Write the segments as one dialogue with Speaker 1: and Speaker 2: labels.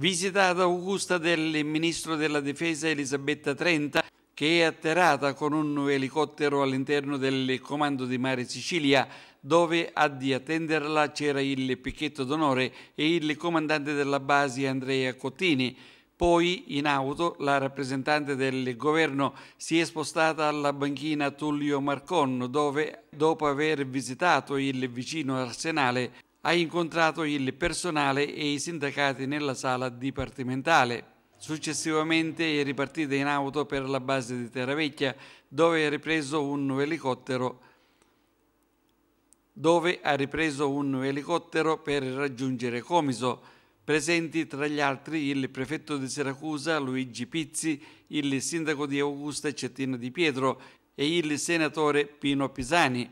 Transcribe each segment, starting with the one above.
Speaker 1: visita ad Augusta del ministro della difesa Elisabetta Trenta che è atterrata con un elicottero all'interno del comando di mare Sicilia dove a di attenderla c'era il picchetto d'onore e il comandante della base Andrea Cottini. Poi in auto la rappresentante del governo si è spostata alla banchina Tullio Marcon dove dopo aver visitato il vicino arsenale ha incontrato il personale e i sindacati nella sala dipartimentale. Successivamente è ripartita in auto per la base di Terravecchia, dove ha ripreso un elicottero dove ha ripreso un elicottero per raggiungere Comiso. Presenti tra gli altri il prefetto di Siracusa Luigi Pizzi, il sindaco di Augusta Cettina di Pietro e il senatore Pino Pisani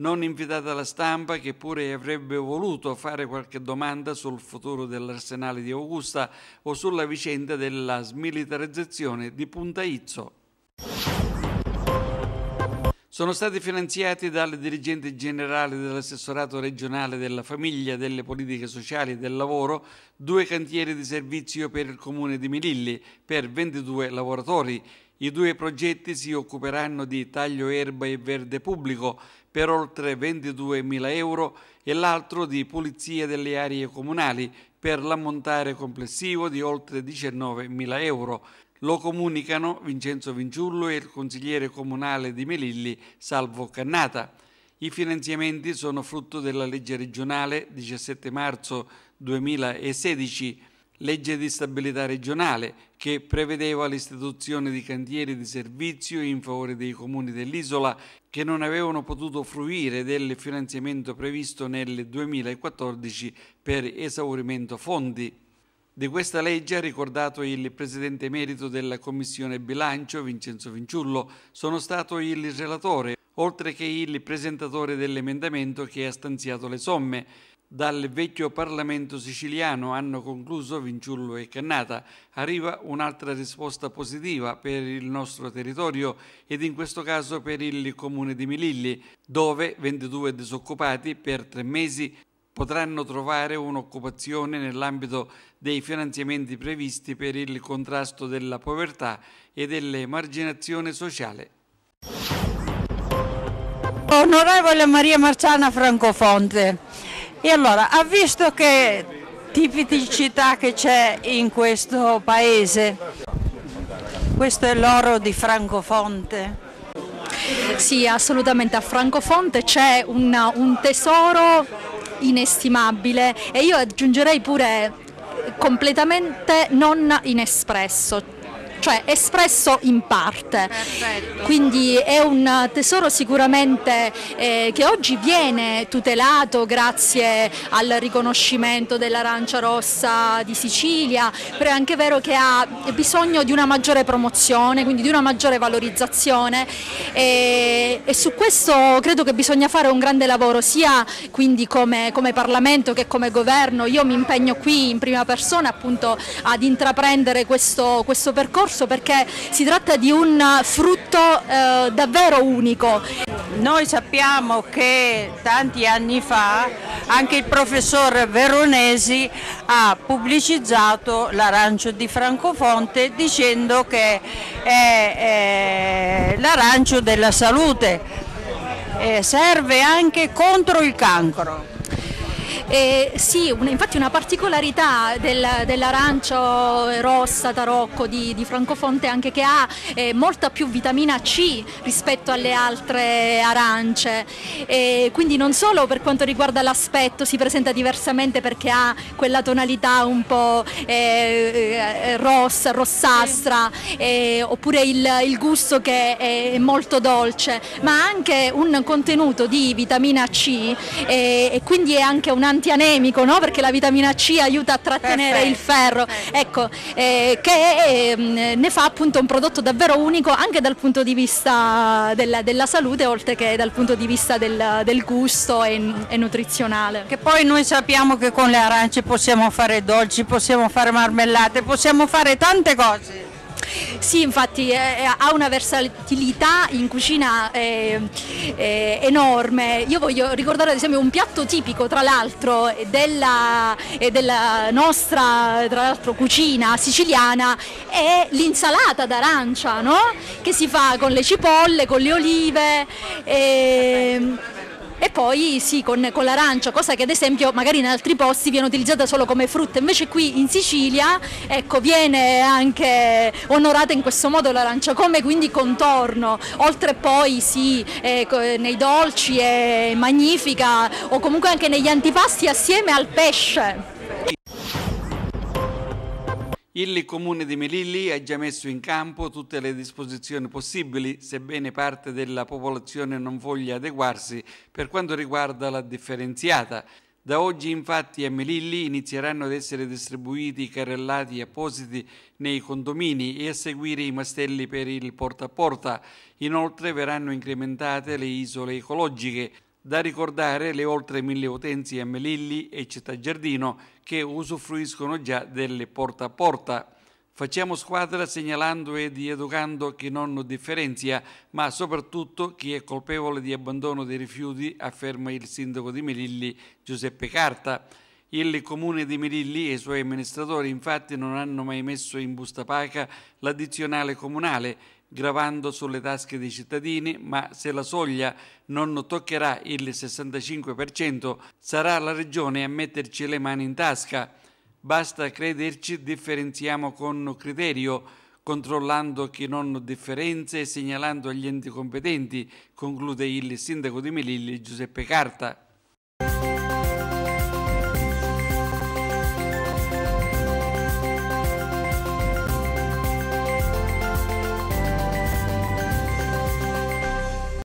Speaker 1: non invitata la stampa che pure avrebbe voluto fare qualche domanda sul futuro dell'arsenale di Augusta o sulla vicenda della smilitarizzazione di Punta Izzo. Sono stati finanziati dal dirigente generale dell'assessorato regionale della famiglia, delle politiche sociali e del lavoro due cantieri di servizio per il comune di Melilli per 22 lavoratori i due progetti si occuperanno di taglio erba e verde pubblico per oltre 22.000 euro e l'altro di pulizia delle aree comunali per l'ammontare complessivo di oltre 19.000 euro. Lo comunicano Vincenzo Vinciullo e il consigliere comunale di Melilli Salvo Cannata. I finanziamenti sono frutto della legge regionale 17 marzo 2016 legge di stabilità regionale che prevedeva l'istituzione di cantieri di servizio in favore dei comuni dell'isola che non avevano potuto fruire del finanziamento previsto nel 2014 per esaurimento fondi. Di questa legge, ha ricordato il presidente emerito della Commissione Bilancio, Vincenzo Vinciullo, sono stato il relatore, oltre che il presentatore dell'emendamento che ha stanziato le somme dal vecchio Parlamento siciliano, hanno concluso Vinciullo e Cannata. Arriva un'altra risposta positiva per il nostro territorio ed in questo caso per il comune di Melilli, dove 22 disoccupati per tre mesi potranno trovare un'occupazione nell'ambito dei finanziamenti previsti per il contrasto della povertà e dell'emarginazione sociale.
Speaker 2: Onorevole Maria Marciana Francofonte, e allora, ha visto che tipicità che c'è in questo paese?
Speaker 3: Questo è l'oro di Francofonte. Sì, assolutamente, a Francofonte c'è un, un tesoro inestimabile e io aggiungerei pure completamente non inespresso cioè espresso in parte. Perfetto. Quindi è un tesoro sicuramente eh, che oggi viene tutelato grazie al riconoscimento dell'arancia rossa di Sicilia, però è anche vero che ha bisogno di una maggiore promozione, quindi di una maggiore valorizzazione e, e su questo credo che bisogna fare un grande lavoro sia quindi come, come Parlamento che come governo. Io mi impegno qui in prima persona appunto ad intraprendere questo, questo percorso percorso perché si tratta di un frutto eh, davvero unico. Noi sappiamo
Speaker 2: che tanti anni fa anche il professor Veronesi ha pubblicizzato l'arancio di Francofonte dicendo che è, è l'arancio della salute, e serve anche contro il cancro.
Speaker 3: Eh, sì, un, infatti una particolarità del, dell'arancio rossa tarocco di, di, Francofonte anche che ha eh, molta più vitamina C rispetto alle altre arance, eh, quindi non solo per quanto riguarda l'aspetto si presenta diversamente perché ha quella tonalità un po' eh, eh, rossa, rossastra, eh, oppure il, il gusto che è molto dolce, ma anche un contenuto di vitamina C e quindi è anche un antivirus antianemico, no? perché la vitamina C aiuta a trattenere Perfetto. il ferro, ecco, eh, che eh, ne fa appunto un prodotto davvero unico anche dal punto di vista della, della salute, oltre che dal punto di vista del, del gusto e, e, nutrizionale. Che poi noi sappiamo che con le arance possiamo
Speaker 2: fare dolci, possiamo fare marmellate, possiamo fare tante cose.
Speaker 3: Sì, infatti eh, ha una versatilità in cucina eh, eh, enorme. Io voglio ricordare ad esempio un piatto tipico, tra l'altro, della, eh, della, nostra cucina siciliana è l'insalata d'arancia, no? che si fa con le cipolle, con le olive. Ehm, e poi sì con, con l'arancia, cosa che ad esempio magari in altri posti viene utilizzata solo come frutta, invece qui in Sicilia ecco, viene anche onorata in questo modo l'arancia come quindi contorno, oltre poi sì ecco, nei dolci è magnifica o comunque anche negli antipasti assieme al pesce.
Speaker 1: Il comune di Melilli ha già messo in campo tutte le disposizioni possibili, sebbene parte della popolazione non voglia adeguarsi per quanto riguarda la differenziata. Da oggi infatti a Melilli inizieranno ad essere distribuiti i carrellati appositi nei condomini e a seguire i mastelli per il porta a porta. Inoltre verranno incrementate le isole ecologiche. Da ricordare le oltre mille utenzi a Melilli e Città Giardino che usufruiscono già delle porta a porta. Facciamo squadra segnalando ed educando chi non differenzia, ma soprattutto chi è colpevole di abbandono dei rifiuti, afferma il sindaco di Melilli Giuseppe Carta. Il comune di Melilli e i suoi amministratori infatti non hanno mai messo in busta paca l'addizionale comunale gravando sulle tasche dei cittadini, ma se la soglia non toccherà il 65% sarà la Regione a metterci le mani in tasca. Basta crederci, differenziamo con criterio, controllando chi non differenze e segnalando agli enti competenti, conclude il sindaco di Melilli Giuseppe Carta.